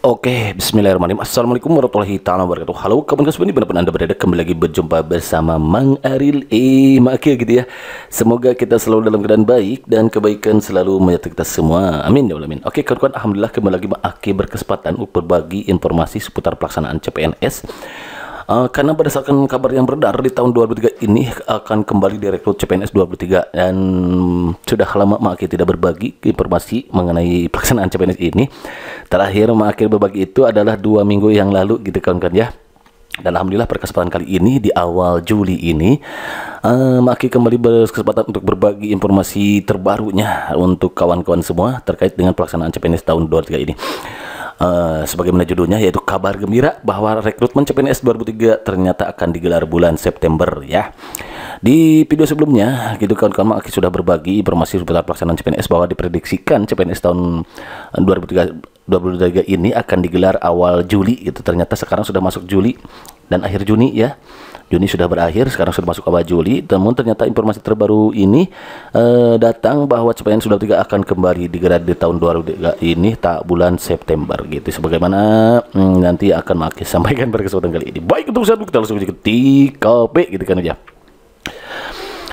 Oke, bismillahirrahmanirrahim. Assalamualaikum warahmatullahi taala wabarakatuh. Halo, kawan kawan ini benar-benar Anda berada kembali lagi berjumpa bersama Mang Aril E. Makia gitu ya. Semoga kita selalu dalam keadaan baik dan kebaikan selalu menyertai kita semua. Amin ya amin. Oke, kawan-kawan, alhamdulillah kembali lagi Makia berkesempatan untuk berbagi informasi seputar pelaksanaan CPNS Eh, karena berdasarkan kabar yang beredar di tahun 2003 ini akan kembali direkrut CPNS 23 dan sudah lama Maki tidak berbagi informasi mengenai pelaksanaan CPNS ini. Terakhir Maki berbagi itu adalah dua minggu yang lalu gitu kawan-kawan kan ya. Dan alhamdulillah perkesempatan kali ini di awal Juli ini uh, eh, Maki kembali berkesempatan untuk berbagi informasi terbarunya untuk kawan-kawan semua terkait dengan pelaksanaan CPNS tahun 2023 ini uh, sebagaimana judulnya yaitu kabar gembira bahwa rekrutmen CPNS 2003 ternyata akan digelar bulan September ya. Di video sebelumnya gitu kawan-kawan Maki sudah berbagi informasi seputar pelaksanaan CPNS bahwa diprediksikan CPNS tahun 2003 eh, 2003 ini akan digelar awal Juli gitu. Ternyata sekarang sudah masuk Juli dan akhir Juni ya. Juni sudah berakhir, sekarang sudah masuk awal Juli. Namun ternyata informasi terbaru ini uh, datang bahwa CPN sudah tidak akan kembali digelar di tahun 2003 ini tak bulan September gitu. Sebagaimana hmm, nanti akan makin sampaikan pada kesempatan kali ini. Baik untuk satu, kita langsung ke TKP gitu kan ya.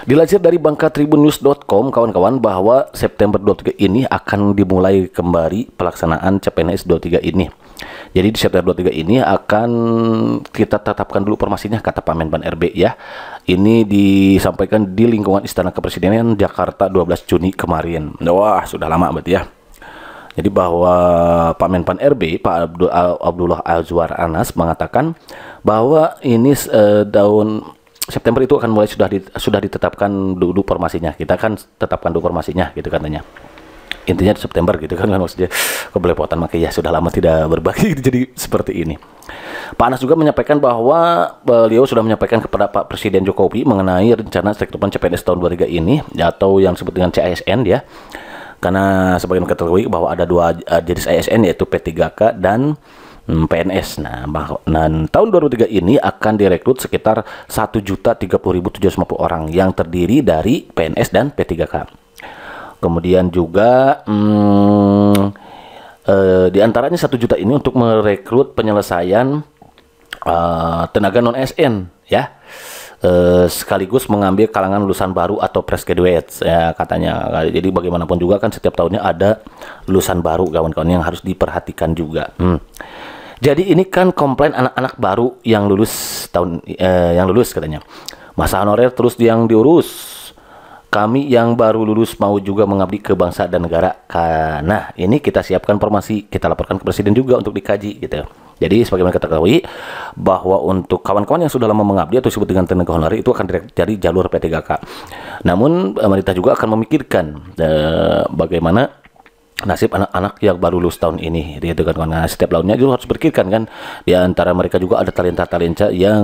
Dilansir dari Bangka Tribunnews.com, kawan-kawan, bahwa September 23 ini akan dimulai kembali pelaksanaan CPNS 23 ini. Jadi di chapter 23 ini akan kita tetapkan dulu formasinya kata Pak Menpan RB ya. Ini disampaikan di lingkungan Istana Kepresidenan Jakarta 12 Juni kemarin. Wah, sudah lama berarti ya. Jadi bahwa Pak Menpan RB Pak Abdul Abdullah Azwar Anas mengatakan bahwa ini uh, daun September itu akan mulai sudah di, sudah ditetapkan dulu formasinya. Kita akan tetapkan dulu formasinya gitu katanya intinya September gitu kan kan maksudnya kebelepotan makanya ya sudah lama tidak berbagi gitu, jadi seperti ini Pak Anas juga menyampaikan bahwa beliau sudah menyampaikan kepada Pak Presiden Jokowi mengenai rencana sektoran CPNS tahun 23 ini atau yang disebut dengan CISN ya karena sebagian ketahui bahwa ada dua jenis ASN yaitu P3K dan hmm, PNS. Nah, bah, nah, tahun 2003 ini akan direkrut sekitar 1.030.750 orang yang terdiri dari PNS dan P3K. Kemudian juga hmm, eh, di antaranya satu juta ini untuk merekrut penyelesaian eh, tenaga non SN ya. Eh, sekaligus mengambil kalangan lulusan baru atau fresh graduates ya katanya. Jadi bagaimanapun juga kan setiap tahunnya ada lulusan baru kawan-kawan yang harus diperhatikan juga. Hmm. Jadi ini kan komplain anak-anak baru yang lulus tahun eh, yang lulus katanya. Masa honorer terus yang diurus kami yang baru lulus mau juga mengabdi ke bangsa dan negara. Karena ini kita siapkan formasi, kita laporkan ke presiden juga untuk dikaji gitu. Jadi sebagaimana kita ketahui bahwa untuk kawan-kawan yang sudah lama mengabdi atau disebut dengan tenaga honorer itu akan direct dari jalur P3K. Namun pemerintah juga akan memikirkan eh, bagaimana nasib anak-anak yang baru lulus tahun ini gitu kan karena setiap tahunnya juga harus berkirkan kan di antara mereka juga ada talenta-talenta yang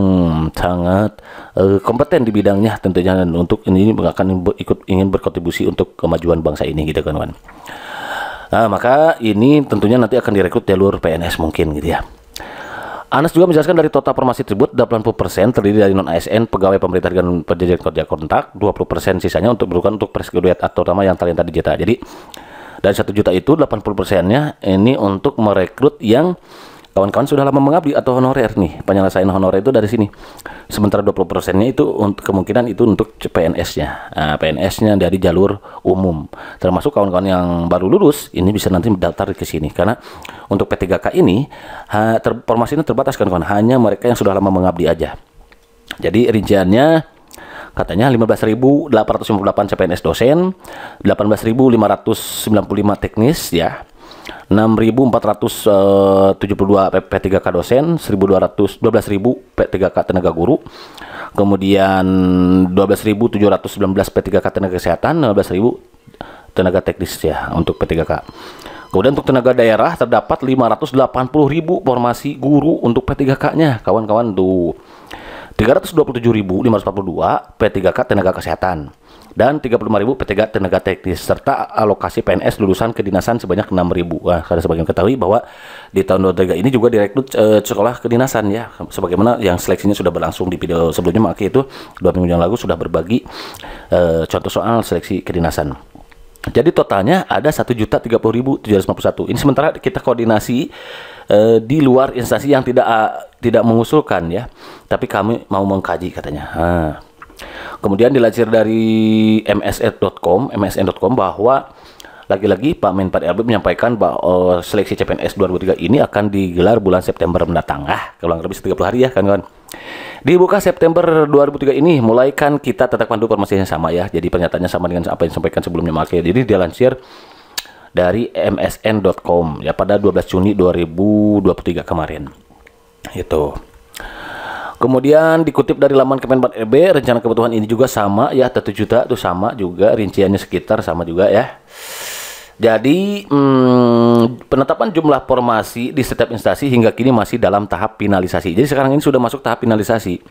sangat uh, kompeten di bidangnya tentunya dan untuk ini akan ikut ingin berkontribusi untuk kemajuan bangsa ini gitu kan nah maka ini tentunya nanti akan direkrut jalur PNS mungkin gitu ya Anas juga menjelaskan dari total formasi tersebut 80% terdiri dari non ASN pegawai pemerintah dengan perjanjian kerja kontak 20% sisanya untuk berukan untuk fresh graduate atau terutama yang talenta digital jadi dan satu juta itu 80 persennya ini untuk merekrut yang kawan-kawan sudah lama mengabdi atau honorer nih penyelesaian honorer itu dari sini sementara 20 persennya itu untuk kemungkinan itu untuk CPNS nya nah, PNS-nya dari jalur umum termasuk kawan-kawan yang baru lulus ini bisa nanti mendaftar ke sini karena untuk P3K ini ha, ter, formasinya terbatas kawan-kawan hanya mereka yang sudah lama mengabdi aja jadi rinciannya Katanya 15.858 CPNS dosen, 18.595 teknis ya. 6.472 eh, P3K dosen, 1.200 12.000 P3K tenaga guru, kemudian 12.719 P3K tenaga kesehatan, 15.000 tenaga teknis ya untuk P3K. Kemudian untuk tenaga daerah terdapat 580.000 formasi guru untuk P3K-nya, kawan-kawan tuh. 327.542 P3K tenaga kesehatan dan 35.000 P3 tenaga teknis serta alokasi PNS lulusan kedinasan sebanyak 6.000. Nah, karena sebagian ketahui bahwa di tahun tiga ini juga direkrut e, sekolah kedinasan ya. Sebagaimana yang seleksinya sudah berlangsung di video sebelumnya makanya itu dua minggu yang lalu sudah berbagi e, contoh soal seleksi kedinasan. Jadi totalnya ada 1.030.751. Ini sementara kita koordinasi Eh, di luar instansi yang tidak eh, tidak mengusulkan ya, tapi kami mau mengkaji katanya. ha. Kemudian dilansir dari msn.com, msn.com bahwa lagi-lagi Pak Menpan RB menyampaikan bahwa eh, seleksi CPNS 2023 ini akan digelar bulan September mendatang. Ah, kurang lebih 30 hari ya kan kawan. Dibuka September 2003 ini mulai kita tetap pandu informasinya sama ya. Jadi pernyataannya sama dengan apa yang disampaikan sebelumnya Maka Jadi dia lansir dari msn.com ya pada 12 Juni 2023 kemarin. Itu. Kemudian dikutip dari laman Kemenpan RB, e rencana kebutuhan ini juga sama ya, 1 juta itu sama juga rinciannya sekitar sama juga ya. Jadi hmm, penetapan jumlah formasi di setiap instansi hingga kini masih dalam tahap finalisasi. Jadi sekarang ini sudah masuk tahap finalisasi.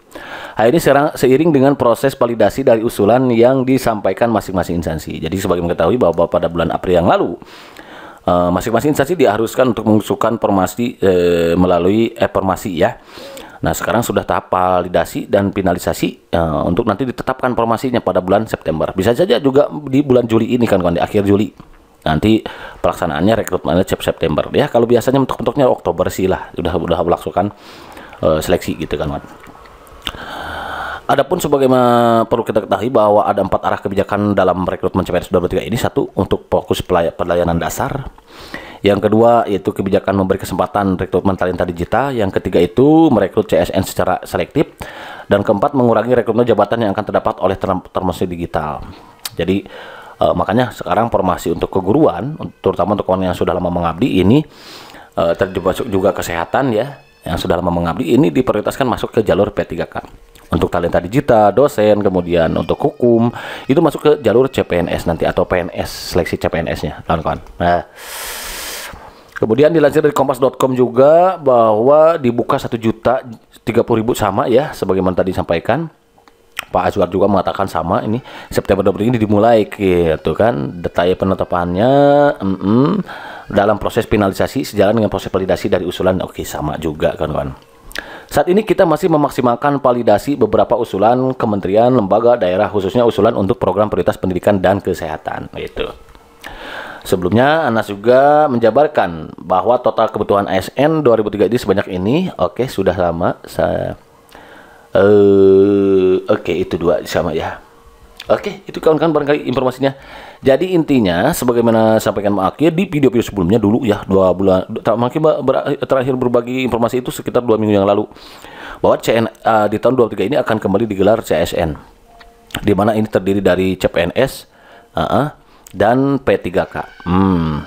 Hal ini serang, seiring dengan proses validasi dari usulan yang disampaikan masing-masing instansi. Jadi sebagai mengetahui bahwa pada bulan April yang lalu eh, masing-masing uh, instansi diharuskan untuk mengusulkan formasi uh, melalui eh, formasi ya. Nah sekarang sudah tahap validasi dan finalisasi uh, untuk nanti ditetapkan formasinya pada bulan September. Bisa saja juga di bulan Juli ini kan, kan di akhir Juli nanti pelaksanaannya rekrutmennya September ya kalau biasanya untuk bentuknya Oktober sih lah udah udah melaksukan uh, eh, seleksi gitu kan Wan. Adapun sebagaimana perlu kita ketahui bahwa ada empat arah kebijakan dalam rekrutmen CPNS 2023 ini satu untuk fokus pelayanan dasar yang kedua yaitu kebijakan memberi kesempatan rekrutmen talenta digital. Yang ketiga itu merekrut CSN secara selektif. Dan keempat mengurangi rekrutmen jabatan yang akan terdapat oleh termasuk digital. Jadi e, makanya sekarang formasi untuk keguruan terutama untuk orang yang sudah lama mengabdi ini terjebak eh, terjebak juga kesehatan ya yang sudah lama mengabdi ini diprioritaskan masuk ke jalur P3K untuk talenta digital, dosen, kemudian untuk hukum itu masuk ke jalur CPNS nanti atau PNS seleksi CPNS-nya kawan-kawan. Nah, Kemudian dilansir dari kompas.com juga bahwa dibuka 1 juta 30 ribu sama ya sebagaimana tadi disampaikan. Pak Azwar juga mengatakan sama ini September 20 ini dimulai gitu kan detail penetapannya mm -mm, dalam proses finalisasi sejalan dengan proses validasi dari usulan oke sama juga kawan-kawan saat ini kita masih memaksimalkan validasi beberapa usulan kementerian, lembaga, daerah khususnya usulan untuk program prioritas pendidikan dan kesehatan gitu. Sebelumnya, Anas juga menjabarkan bahwa total kebutuhan ASN 2003 ini sebanyak ini. Oke, sudah lama saya uh, oke okay, itu dua sama ya Oke, okay, itu kawan-kawan barangkali informasinya. Jadi intinya, sebagaimana sampaikan maafnya di video-video sebelumnya dulu ya, dua bulan terakhir, terakhir berbagi informasi itu sekitar dua minggu yang lalu bahwa CN uh, eh, di tahun 23 ini akan kembali digelar CSN, di mana ini terdiri dari CPNS uh eh, -uh, dan P3K. Hmm.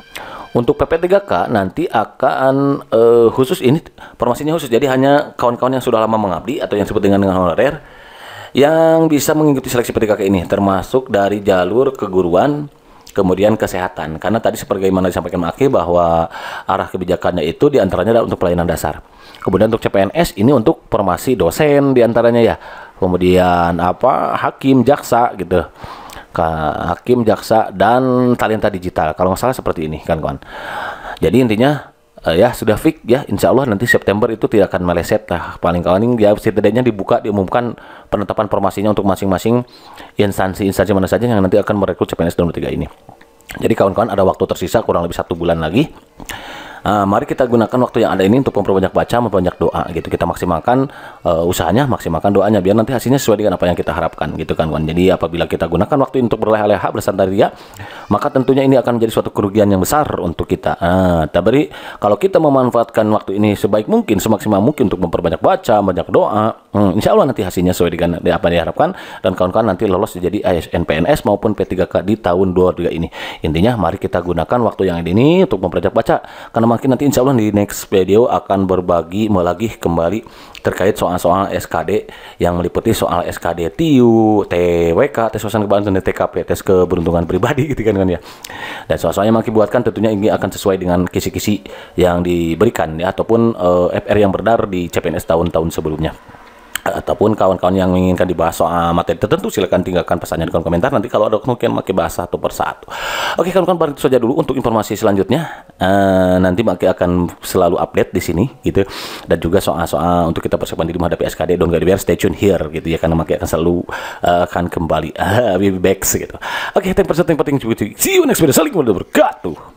Untuk PP3K nanti akan uh, khusus ini formasinya khusus jadi hanya kawan-kawan yang sudah lama mengabdi atau yang disebut dengan dengan honorer yang bisa mengikuti seleksi PP 3 k ini termasuk dari jalur keguruan kemudian kesehatan karena tadi seperti mana disampaikan Maki bahwa arah kebijakannya itu diantaranya adalah untuk pelayanan dasar kemudian untuk CPNS ini untuk formasi dosen diantaranya ya kemudian apa hakim jaksa gitu hakim, jaksa, dan talenta digital. Kalau nggak salah seperti ini kan kawan. Jadi intinya uh, ya sudah fix ya insya Allah nanti September itu tidak akan meleset lah paling kawan ya setidaknya dibuka diumumkan penetapan formasinya untuk masing-masing instansi-instansi mana saja yang nanti akan merekrut CPNS 23 ini jadi kawan-kawan ada waktu tersisa kurang lebih satu bulan lagi uh, mari kita gunakan waktu yang ada ini untuk memperbanyak baca memperbanyak doa gitu kita maksimalkan uh, usahanya maksimalkan doanya biar nanti hasilnya sesuai dengan apa yang kita harapkan gitu kan Wan jadi apabila kita gunakan waktu ini untuk berleha-leha bersantai dia, maka tentunya ini akan menjadi suatu kerugian yang besar untuk kita uh, eh, tabari kalau kita memanfaatkan waktu ini sebaik mungkin semaksimal mungkin untuk memperbanyak baca banyak doa Hmm, insya Allah nanti hasilnya sesuai dengan apa yang diharapkan dan kawan-kawan nanti lolos jadi ASN PNS maupun P3K di tahun 23 ini. Intinya mari kita gunakan waktu yang ini untuk mempelajak baca karena makin nanti insya Allah di next video akan berbagi lagi kembali terkait soal-soal SKD yang meliputi soal SKD TIU, TWK, tes wawasan kebangsaan dan TKP, tes keberuntungan pribadi gitu kan, kan ya. Dan soal-soal yang makin buatkan tentunya ini akan sesuai dengan kisi-kisi yang diberikan ya ataupun uh, eh, FR yang beredar di CPNS tahun-tahun sebelumnya ataupun kawan-kawan yang menginginkan dibahas soal materi tertentu silahkan tinggalkan pesannya di kolom komentar nanti kalau ada kemungkinan maki bahasa satu persatu oke kawan-kawan itu saja dulu untuk informasi selanjutnya uh, nanti Maki akan selalu update di sini gitu dan juga soal-soal untuk kita persiapan diri menghadapi SKD don't get aware stay tune here gitu ya karena Maki akan selalu uh, akan kembali uh, be back gitu oke thank you for watching see you next video saling wabarakatuh